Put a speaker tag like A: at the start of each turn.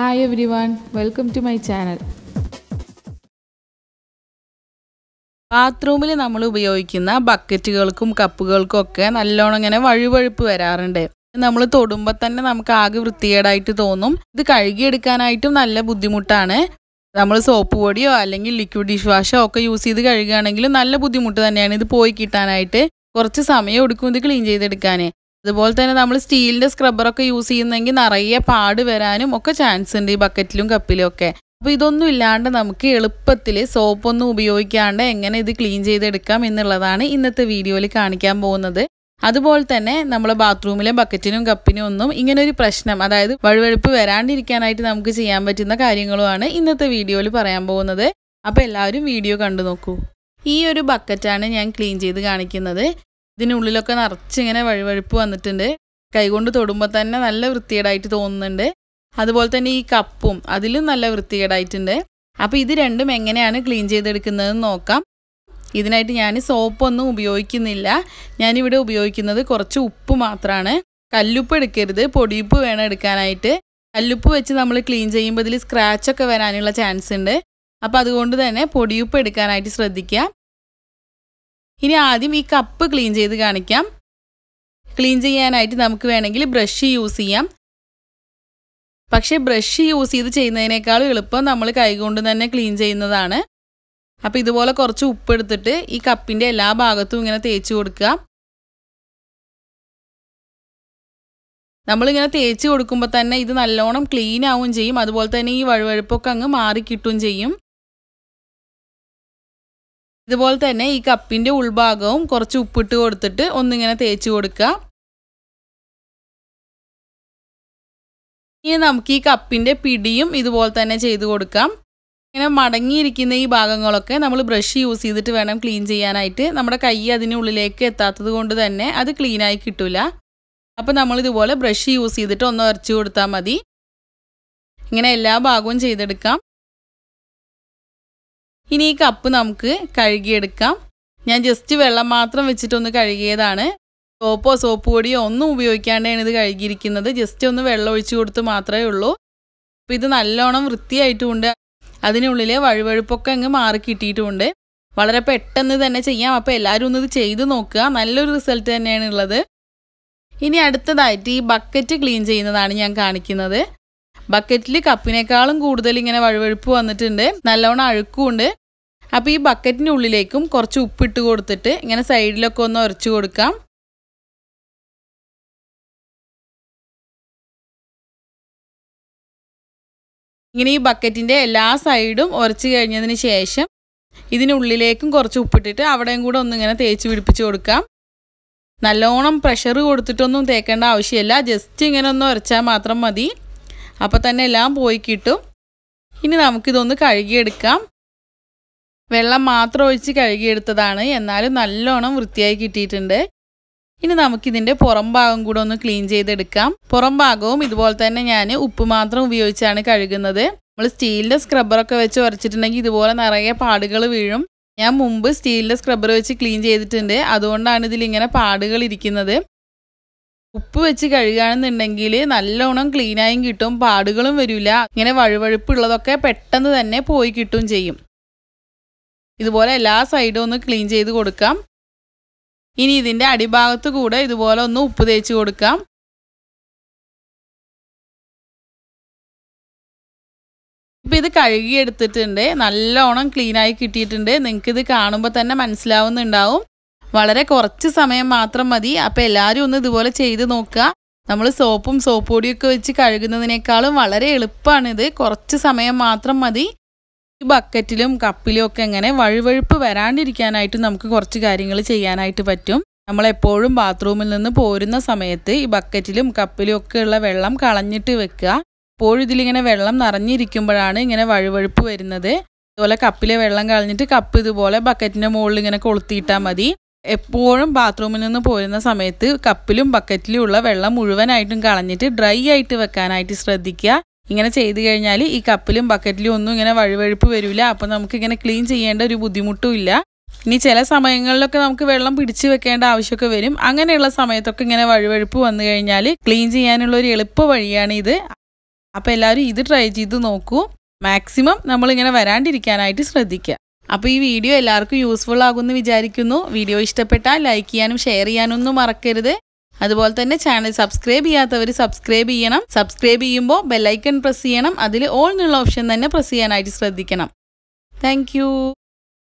A: hi everyone welcome to my channel ബാത്റൂമിൽ നമ്മൾ ഉപയോഗിക്കുന്ന ബക്കറ്റുകൾക്കും കപ്പുകൾക്കും ഒക്കെ നല്ലോണം ഇങ്ങനെ വഴുവഴുപ്പ് വരാറുണ്ട് നമ്മൾ തൊടുമ്പോൾ തന്നെ നമുക്ക് ആകെ വൃത്തികേടായിട്ട് തോന്നും ഇത് കഴുകിയെടുക്കാനായിട്ടും നല്ല ബുദ്ധിമുട്ടാണ് നമ്മൾ സോപ്പ് പൊടിയോ അല്ലെങ്കിൽ ലിക്വിഡ് ഡിഷ് വാഷോ ഒക്കെ യൂസ് ചെയ്ത് കഴുകുകയാണെങ്കിലും നല്ല ബുദ്ധിമുട്ട് തന്നെയാണ് ഇത് പോയി കിട്ടാനായിട്ട് കുറച്ച് സമയം എടുക്കും ഇത് ക്ലീൻ ചെയ്തെടുക്കാൻ അതുപോലെ തന്നെ നമ്മൾ സ്റ്റീലിൻ്റെ സ്ക്രബ്ബറൊക്കെ യൂസ് ചെയ്യുന്നെങ്കിൽ നിറയെ പാട് വരാനും ഒക്കെ ചാൻസ് ഉണ്ട് ഈ ബക്കറ്റിലും കപ്പിലും ഒക്കെ അപ്പോൾ ഇതൊന്നും ഇല്ലാണ്ട് നമുക്ക് എളുപ്പത്തിൽ സോപ്പൊന്നും ഉപയോഗിക്കാണ്ട് എങ്ങനെ ഇത് ക്ലീൻ ചെയ്തെടുക്കാം എന്നുള്ളതാണ് ഇന്നത്തെ വീഡിയോയിൽ കാണിക്കാൻ പോകുന്നത് അതുപോലെ തന്നെ നമ്മളെ ബാത്റൂമിലെ ബക്കറ്റിനും കപ്പിനും ഒന്നും ഇങ്ങനെ ഒരു പ്രശ്നം അതായത് വഴുവഴുപ്പ് വരാണ്ടിരിക്കാനായിട്ട് നമുക്ക് ചെയ്യാൻ പറ്റുന്ന കാര്യങ്ങളുമാണ് ഇന്നത്തെ വീഡിയോയിൽ പറയാൻ പോകുന്നത് അപ്പോൾ എല്ലാവരും വീഡിയോ കണ്ടു നോക്കൂ ഈ ഒരു ബക്കറ്റാണ് ഞാൻ ക്ലീൻ ചെയ്ത് കാണിക്കുന്നത് ഇതിനുള്ളിലൊക്കെ നിറച്ചിങ്ങനെ വഴുവഴുപ്പ് വന്നിട്ടുണ്ട് കൈകൊണ്ട് തൊടുമ്പോൾ തന്നെ നല്ല വൃത്തികേടായിട്ട് തോന്നുന്നുണ്ട് അതുപോലെ തന്നെ ഈ കപ്പും അതിലും നല്ല വൃത്തികേടായിട്ടുണ്ട് അപ്പോൾ ഇത് രണ്ടും എങ്ങനെയാണ് ക്ലീൻ ചെയ്തെടുക്കുന്നതെന്ന് നോക്കാം ഇതിനായിട്ട് ഞാൻ സോപ്പൊന്നും ഉപയോഗിക്കുന്നില്ല ഞാനിവിടെ ഉപയോഗിക്കുന്നത് കുറച്ച് ഉപ്പ് മാത്രമാണ് കല്ലുപ്പ് എടുക്കരുത് പൊടിയുപ്പ് വേണം എടുക്കാനായിട്ട് കല്ലുപ്പ് വെച്ച് നമ്മൾ ക്ലീൻ ചെയ്യുമ്പോൾ ഇതിൽ സ്ക്രാച്ചൊക്കെ വരാനുള്ള ചാൻസ് ഉണ്ട് അപ്പോൾ അതുകൊണ്ട് തന്നെ പൊടിയുപ്പ് എടുക്കാനായിട്ട് ശ്രദ്ധിക്കുക ഇനി ആദ്യം ഈ കപ്പ് ക്ലീൻ ചെയ്ത് കാണിക്കാം ക്ലീൻ ചെയ്യാനായിട്ട് നമുക്ക് വേണമെങ്കിൽ ബ്രഷ് യൂസ് ചെയ്യാം പക്ഷേ ബ്രഷ് യൂസ് ചെയ്ത് ചെയ്യുന്നതിനേക്കാളും എളുപ്പം നമ്മൾ കൈകൊണ്ട് തന്നെ ക്ലീൻ ചെയ്യുന്നതാണ് അപ്പോൾ ഇതുപോലെ കുറച്ച് ഉപ്പ് എടുത്തിട്ട് ഈ കപ്പിൻ്റെ എല്ലാ ഭാഗത്തും ഇങ്ങനെ തേച്ച് കൊടുക്കുക നമ്മളിങ്ങനെ തേച്ച് കൊടുക്കുമ്പോൾ തന്നെ ഇത് നല്ലോണം ക്ലീൻ ആവുകയും ചെയ്യും അതുപോലെ തന്നെ ഈ വഴുവഴുപ്പൊക്കെ അങ്ങ് മാറി കിട്ടുകയും ചെയ്യും ഇതുപോലെ തന്നെ ഈ കപ്പിൻ്റെ ഉൾഭാഗവും കുറച്ച് ഉപ്പിട്ട് കൊടുത്തിട്ട് ഒന്നിങ്ങനെ തേച്ച് കൊടുക്കുക ഇനി നമുക്ക് ഈ കപ്പിൻ്റെ പിടിയും ഇതുപോലെ തന്നെ ചെയ്ത് കൊടുക്കാം ഇങ്ങനെ മടങ്ങിയിരിക്കുന്ന ഈ ഭാഗങ്ങളൊക്കെ നമ്മൾ ബ്രഷ് യൂസ് ചെയ്തിട്ട് വേണം ക്ലീൻ ചെയ്യാനായിട്ട് നമ്മുടെ കൈ അതിനുള്ളിലേക്ക് എത്താത്തത് കൊണ്ട് തന്നെ അത് ക്ലീനായി കിട്ടില്ല അപ്പോൾ നമ്മളിതുപോലെ ബ്രഷ് യൂസ് ചെയ്തിട്ട് ഒന്ന് ഉരച്ച് കൊടുത്താൽ മതി ഇങ്ങനെ എല്ലാ ഭാഗവും ചെയ്തെടുക്കാം ഇനി ഈ കപ്പ് നമുക്ക് കഴുകിയെടുക്കാം ഞാൻ ജസ്റ്റ് വെള്ളം മാത്രം വെച്ചിട്ടൊന്ന് കഴുകിയതാണ് സോപ്പോ സോപ്പ് പൊടിയോ ഒന്നും ഉപയോഗിക്കാണ്ടാണ് ഇത് കഴുകിയിരിക്കുന്നത് ജസ്റ്റ് ഒന്ന് വെള്ളം ഒഴിച്ചു കൊടുത്ത് മാത്രമേ ഉള്ളൂ അപ്പോൾ ഇത് നല്ലോണം വൃത്തിയായിട്ടുമുണ്ട് അതിനുള്ളിലെ വഴുവഴുപ്പൊക്കെ അങ്ങ് മാറി കിട്ടിയിട്ടുമുണ്ട് വളരെ പെട്ടെന്ന് തന്നെ ചെയ്യാം അപ്പോൾ എല്ലാവരും ഒന്ന് ഇത് ചെയ്ത് നോക്കുക നല്ലൊരു റിസൾട്ട് തന്നെയാണ് ഉള്ളത് ഇനി അടുത്തതായിട്ട് ഈ ബക്കറ്റ് ക്ലീൻ ചെയ്യുന്നതാണ് ഞാൻ കാണിക്കുന്നത് ബക്കറ്റിൽ കപ്പിനേക്കാളും കൂടുതൽ ഇങ്ങനെ വഴുവഴുപ്പ് വന്നിട്ടുണ്ട് നല്ലോണം അഴുക്കുമുണ്ട് അപ്പോൾ ഈ ബക്കറ്റിൻ്റെ ഉള്ളിലേക്കും കുറച്ച് ഉപ്പിട്ട് കൊടുത്തിട്ട് ഇങ്ങനെ സൈഡിലൊക്കെ ഒന്ന് ഉരച്ചു കൊടുക്കാം ഇങ്ങനെ ഈ ബക്കറ്റിൻ്റെ എല്ലാ സൈഡും ഉരച്ച് കഴിഞ്ഞതിന് ശേഷം ഇതിനുള്ളിലേക്കും കുറച്ച് ഉപ്പിട്ടിട്ട് അവിടെയും കൂടെ ഒന്നിങ്ങനെ തേച്ച് പിടിപ്പിച്ച് കൊടുക്കാം നല്ലോണം പ്രഷർ കൊടുത്തിട്ടൊന്നും തേക്കേണ്ട ആവശ്യമില്ല ജസ്റ്റ് ഇങ്ങനെ ഒന്ന് ഉരച്ചാൽ മാത്രം മതി അപ്പോൾ തന്നെ എല്ലാം പോയി കിട്ടും ഇനി നമുക്കിതൊന്ന് കഴുകിയെടുക്കാം വെള്ളം മാത്രം ഒഴിച്ച് കഴുകിയെടുത്തതാണ് എന്നാലും നല്ലോണം വൃത്തിയായി കിട്ടിയിട്ടുണ്ട് ഇനി നമുക്കിതിൻ്റെ പുറം ഭാഗം കൂടെ ഒന്ന് ക്ലീൻ ചെയ്തെടുക്കാം പുറം ഭാഗവും ഇതുപോലെ തന്നെ ഞാൻ ഉപ്പ് മാത്രം ഉപയോഗിച്ചാണ് കഴുകുന്നത് നമ്മൾ സ്റ്റീലിൻ്റെ സ്ക്രബ്ബറൊക്കെ വെച്ച് ഉരച്ചിട്ടുണ്ടെങ്കിൽ ഇതുപോലെ നിറയെ പാടുകൾ വീഴും ഞാൻ മുമ്പ് സ്റ്റീലിൻ്റെ സ്ക്രബ്ബർ വെച്ച് ക്ലീൻ ചെയ്തിട്ടുണ്ട് അതുകൊണ്ടാണ് ഇതിലിങ്ങനെ പാടുകൾ ഇരിക്കുന്നത് ഉപ്പ് വെച്ച് കഴുകുകയാണെന്നുണ്ടെങ്കിൽ നല്ലോണം ക്ലീനായും കിട്ടും പാടുകളും വരില്ല ഇങ്ങനെ വഴുവഴുപ്പുള്ളതൊക്കെ പെട്ടെന്ന് തന്നെ പോയി കിട്ടും ചെയ്യും ഇതുപോലെ എല്ലാ സൈഡും ഒന്ന് ക്ലീൻ ചെയ്ത് കൊടുക്കാം ഇനി ഇതിൻ്റെ അടിഭാഗത്ത് കൂടെ ഇതുപോലെ ഒന്ന് ഉപ്പ് തേച്ച് കൊടുക്കാം ഇപ്പം ഇത് കഴുകിയെടുത്തിട്ടുണ്ട് നല്ലോണം ക്ലീനായി കിട്ടിയിട്ടുണ്ട് നിങ്ങൾക്കിത് കാണുമ്പോൾ തന്നെ മനസ്സിലാവുന്നുണ്ടാവും വളരെ കുറച്ച് സമയം മാത്രം മതി അപ്പോൾ എല്ലാവരും ഒന്ന് ഇതുപോലെ ചെയ്ത് നോക്കുക നമ്മൾ സോപ്പും സോപ്പ് പൊടിയൊക്കെ വെച്ച് കഴുകുന്നതിനേക്കാളും വളരെ എളുപ്പമാണിത് കുറച്ച് സമയം മാത്രം മതി ഈ ബക്കറ്റിലും കപ്പിലും ഒക്കെ എങ്ങനെ വഴുവഴുപ്പ് വരാണ്ടിരിക്കാനായിട്ട് നമുക്ക് കുറച്ച് കാര്യങ്ങൾ ചെയ്യാനായിട്ട് പറ്റും നമ്മളെപ്പോഴും ബാത്റൂമിൽ നിന്ന് പോരുന്ന സമയത്ത് ഈ ബക്കറ്റിലും കപ്പിലും ഒക്കെ ഉള്ള വെള്ളം കളഞ്ഞിട്ട് വെക്കുക എപ്പോഴും ഇതിലിങ്ങനെ വെള്ളം നിറഞ്ഞിരിക്കുമ്പോഴാണ് ഇങ്ങനെ വഴുവഴുപ്പ് വരുന്നത് അതുപോലെ കപ്പിലെ വെള്ളം കളഞ്ഞിട്ട് കപ്പ് ഇതുപോലെ ബക്കറ്റിൻ്റെ മുകളിൽ ഇങ്ങനെ കൊളുത്തിയിട്ടാൽ മതി എപ്പോഴും ബാത്റൂമിൽ നിന്ന് പോരുന്ന സമയത്ത് കപ്പിലും ബക്കറ്റിലും ഉള്ള വെള്ളം മുഴുവനായിട്ടും കളഞ്ഞിട്ട് ഡ്രൈ ആയിട്ട് വെക്കാനായിട്ട് ശ്രദ്ധിക്കുക ഇങ്ങനെ ചെയ്തു കഴിഞ്ഞാൽ ഈ കപ്പിലും ബക്കറ്റിലും ഒന്നും ഇങ്ങനെ വഴുവഴുപ്പ് വരില്ല അപ്പോൾ നമുക്കിങ്ങനെ ക്ലീൻ ചെയ്യേണ്ട ഒരു ബുദ്ധിമുട്ടും ഇല്ല ഇനി ചില സമയങ്ങളിലൊക്കെ നമുക്ക് വെള്ളം പിടിച്ചു വെക്കേണ്ട ആവശ്യമൊക്കെ വരും അങ്ങനെയുള്ള സമയത്തൊക്കെ ഇങ്ങനെ വഴുവഴുപ്പ് വന്നു കഴിഞ്ഞാൽ ക്ലീൻ ചെയ്യാനുള്ള ഒരു എളുപ്പ വഴിയാണ് ഇത് അപ്പോൾ എല്ലാവരും ഇത് ട്രൈ ചെയ്ത് നോക്കൂ മാക്സിമം നമ്മളിങ്ങനെ വരാണ്ടിരിക്കാനായിട്ട് ശ്രദ്ധിക്കുക അപ്പോൾ ഈ വീഡിയോ എല്ലാവർക്കും യൂസ്ഫുൾ ആകുമെന്ന് വിചാരിക്കുന്നു വീഡിയോ ഇഷ്ടപ്പെട്ടാൽ ലൈക്ക് ചെയ്യാനും ഷെയർ ചെയ്യാനും ഒന്നും മറക്കരുത് അതുപോലെ തന്നെ ചാനൽ സബ്സ്ക്രൈബ് ചെയ്യാത്തവർ സബ്സ്ക്രൈബ് ചെയ്യണം സബ്സ്ക്രൈബ് ചെയ്യുമ്പോൾ ബെല്ലൈക്കൺ പ്രസ് ചെയ്യണം അതിൽ ഓൾ എന്നുള്ള ഓപ്ഷൻ തന്നെ പ്രസ് ചെയ്യാനായിട്ട് ശ്രദ്ധിക്കണം താങ്ക്